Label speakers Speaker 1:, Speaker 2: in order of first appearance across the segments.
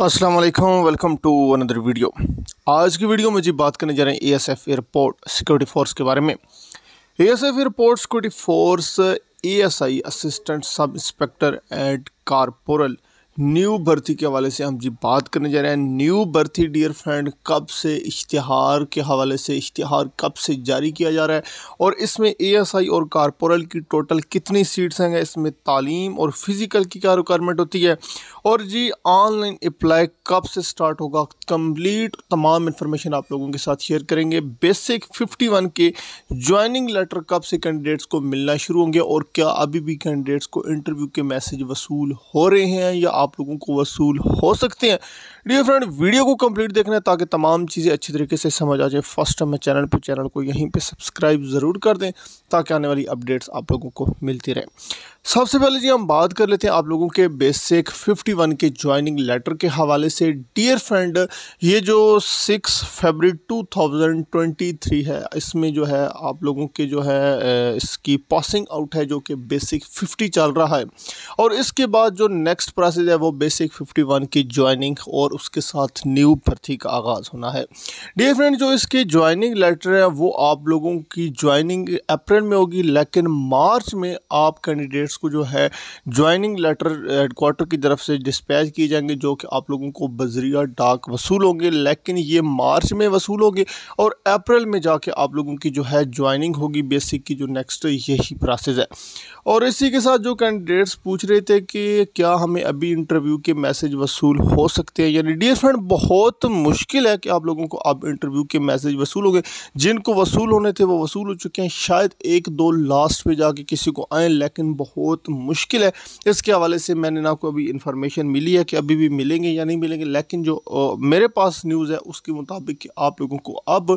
Speaker 1: अस्सलाम वालेकुम welcome to another video आज की वीडियो में जी बात करने जा रहे हैं एएसएफ एयरपोर्ट सिक्योरिटी फोर्स के बारे में ASF airport security force ASI assistant sub inspector and corporal न्यू बर्थी के हवाले से हम जी बात करने जा रहे हैं न्यू बर्थी डियर फ्रेंड कब से इश्तहार के हवाले से इश्तहार कब से जारी किया जा रहा है और इसमें एएसआई और कारपोरल की टोटल कितनी सीट्स हैं इसमें तालीम और फिज़िकल की क्या रिक्वायरमेंट होती है और जी ऑनलाइन अप्लाई कब से स्टार्ट होगा कंप्लीट तमाम इन्फॉर्मेशन आप लोगों के साथ शेयर करेंगे बेसिक वन के ज्वाइनिंग लेटर कब से कैंडिडेट्स को मिलना शुरू होंगे और क्या अभी भी कैंडिडेट्स को इंटरव्यू के मैसेज वसूल हो रहे हैं या आप आप लोगों को वसूल हो सकते हैं डियर फ्रेंड वीडियो को कंप्लीट देखना है ताकि तमाम चीज़ें अच्छी तरीके से समझ आ जाए फर्स्ट टाइम मैं चैनल पर चैनल को यहीं पर सब्सक्राइब ज़रूर कर दें ताकि आने वाली अपडेट्स आप लोगों को मिलती रहे सबसे पहले जी हम बात कर लेते हैं आप लोगों के बेसिक 51 के ज्वाइनिंग लेटर के हवाले से डियर फ्रेंड ये जो 6 फरवरी 2023 है इसमें जो है आप लोगों के जो है इसकी पासिंग आउट है जो कि बेसिक 50 चल रहा है और इसके बाद जो नेक्स्ट प्रोसेस है वो बेसिक 51 की ज्वाइनिंग और उसके साथ न्यू भर्ती का आगाज़ होना है डियर फ्रेंड जो इसके ज्वाइनिंग लेटर है वो आप लोगों की ज्वाइनिंग अप्रैल में होगी लेकिन मार्च में आप कैंडिडेट कैंडिडेट्स को जो है ज्वाइनिंग लेटर हेडकोार्टर की तरफ से डिस्पैच किए जाएंगे जो कि आप लोगों को बजरिया डाक वसूल होंगे लेकिन ये मार्च में वसूल होंगे और अप्रैल में जाके आप लोगों की जो है ज्वाइनिंग होगी बेसिक की जो नेक्स्ट यही प्रोसेस है और इसी के साथ जो कैंडिडेट्स पूछ रहे थे कि क्या हमें अभी इंटरव्यू के मैसेज वसूल हो सकते हैं यानी डियर फ्रेंड बहुत मुश्किल है कि आप लोगों को अब इंटरव्यू के मैसेज वसूल हो गए जिनको वसूल होने थे वो वसूल हो चुके हैं शायद एक दो लास्ट पे जाके किसी को आए लेकिन बहुत बहुत मुश्किल है इसके हवाले से मैंने ना को अभी इन्फॉर्मेशन मिली है कि अभी भी मिलेंगे या नहीं मिलेंगे लेकिन जो आ, मेरे पास न्यूज़ है उसके मुताबिक कि आप लोगों को अब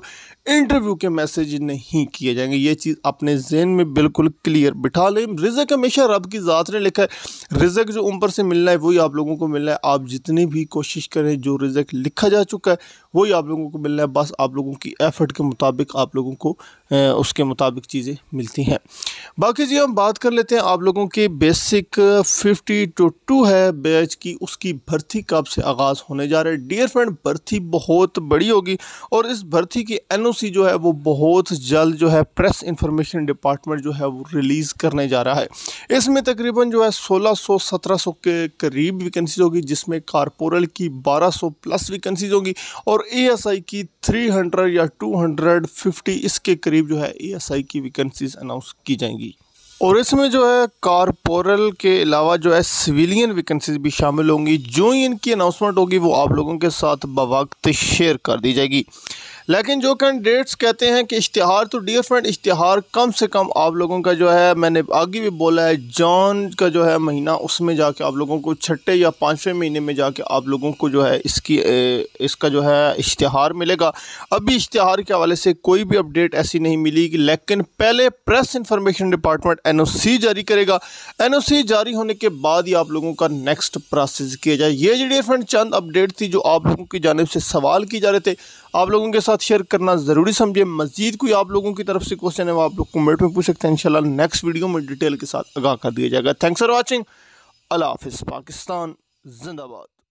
Speaker 1: इंटरव्यू के मैसेज नहीं किए जाएंगे ये चीज़ अपने जहन में बिल्कुल क्लियर बिठा लें रिजक हमेशा रब की ज़ात ने लिखा है रिजक जो ऊपर से मिलना है वही आप लोगों को मिलना है आप जितनी भी कोशिश करें जो रिजक लिखा जा चुका है वही आप लोगों को मिलना है बस आप लोगों की एफर्ट के मुताबिक आप लोगों को उसके मुताबिक चीज़ें मिलती हैं बाकी जी हम बात कर लेते हैं आप लोगों के बेसिक फिफ्टी टू टू है बैच की उसकी भर्ती कब से आगाज़ होने जा रहा है डियर फ्रेंड भर्ती बहुत बड़ी होगी और इस भर्ती की एन जो है वो बहुत जल्द जो है प्रेस इंफॉर्मेशन डिपार्टमेंट जो है वो रिलीज़ करने जा रहा है इसमें तकरीबन जो है सोलह सौ के करीब वैकेंसीज होगी जिसमें कारपोरल की बारह प्लस वैकेंसीज होगी और एस एएसआई की 300 या 250 इसके करीब जो है एएसआई की वैकेंसीज अनाउंस की जाएंगी और इसमें जो है कारपोरल के अलावा जो है सिविलियन वैकेंसीज भी शामिल होंगी जो ही इनकी अनाउंसमेंट होगी वो आप लोगों के साथ बवक्त शेयर कर दी जाएगी लेकिन जो कैंडिडेट्स कहते हैं कि इश्तहार तो डियर फ्रेंड इश्तहार कम से कम आप लोगों का जो है मैंने आगे भी बोला है जॉन का जो है महीना उसमें जाके आप लोगों को छठे या पाँचवें महीने में जाके आप लोगों को जो है इसकी इसका जो है इश्तहार मिलेगा अभी इश्तहार के हवाले से कोई भी अपडेट ऐसी नहीं मिली लेकिन पहले प्रेस इंफॉर्मेशन डिपार्टमेंट एन जारी करेगा एन जारी होने के बाद ही आप लोगों का नेक्स्ट प्रोसेस किया जाए ये जी डियर फ्रेंड चंद अपडेट थी जो आप लोगों की जानब से सवाल किए जा रहे थे आप लोगों के साथ साथ शेयर करना ज़रूरी समझे मजीद कोई आप लोगों की तरफ से क्वेश्चन है वो आप लोग कमेंट में पूछ सकते हैं इंशाल्लाह नेक्स्ट वीडियो में डिटेल के साथ आगाह कर दिया जाएगा थैंक्स फॉर वॉचिंग अल्लाह हाफिज़ पाकिस्तान जिंदाबाद